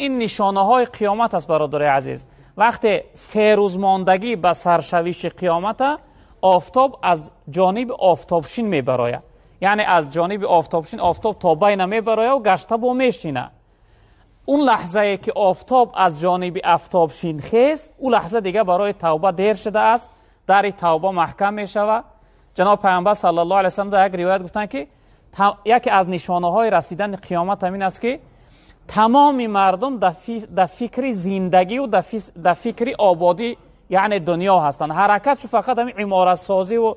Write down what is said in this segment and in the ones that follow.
این نشانه های قیامت است برادر عزیز وقتی سه روز ماندگی به سرشویش قیامت آفتاب از جانب آفتابشین میبراید یعنی از جانب آفتابشین آفتاب تا بین برای و گشته با میشینه اون لحظه که آفتاب از جانب آفتابشین خیست اون لحظه دیگه برای توبه دیر شده است در توبه محکم شود جناب پیامبر صلی الله علیه و در یک روایت گفتن که یکی از نشانه های رسیدن قیامت همین است که تمام مردم در فکر زندگی و در فکر آبادی یعنی دنیا هستند حرکت شو فقط همین عمارت سازی و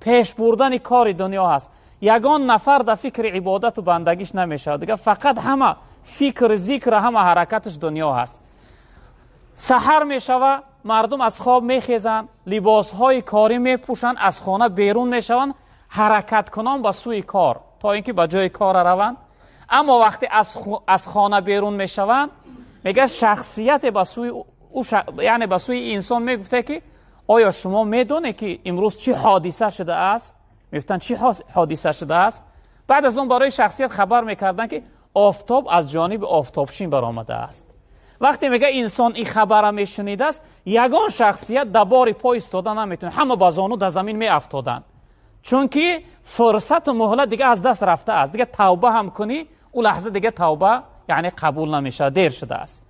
پیش بردن کار دنیا هست یگان نفر در فکر عبادت و بندگیش نمیشه دیگه فقط همه فکر ذکر همه حرکتش دنیا هست سحر میشوه مردم از خواب میخیزن لباس های کاری میپوشن از خانه بیرون میشوند حرکت کنان به سوی کار تا اینکه به جای کار روند اما وقتی از, از خانه بیرون میشوم میگه شخصیت به سوی او ش... یعنی به سوی انسان میگفته که آیا شما میدونه که امروز چی حادثه شده است میفتن چی حادثه شده است بعد از اون برای شخصیت خبر میکردن که آفتاب از جانب آفتابشین برآمده است وقتی میگه انسان این خبره میشنید است یگان شخصیت دبار پای ایستاده نمیتونه همه بازانو در زمین میافتادند چون فرصت و مهلت دیگه از دست رفته است دیگه توبه هم کنی اون لحظه دیگه توبه یعنی قبول نمیشه دیر شده است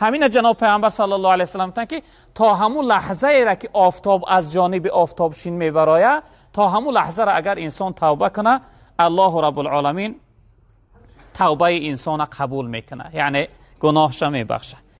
همین جناب پیامبر صلی الله علیه وسلم که تا همون لحظه را که آفتاب از جانب آفتاب شین میبراید تا همون لحظه را اگر انسان توبه کنه الله رب العالمین توبه انسان را قبول میکنه یعنی گناهش میبخشه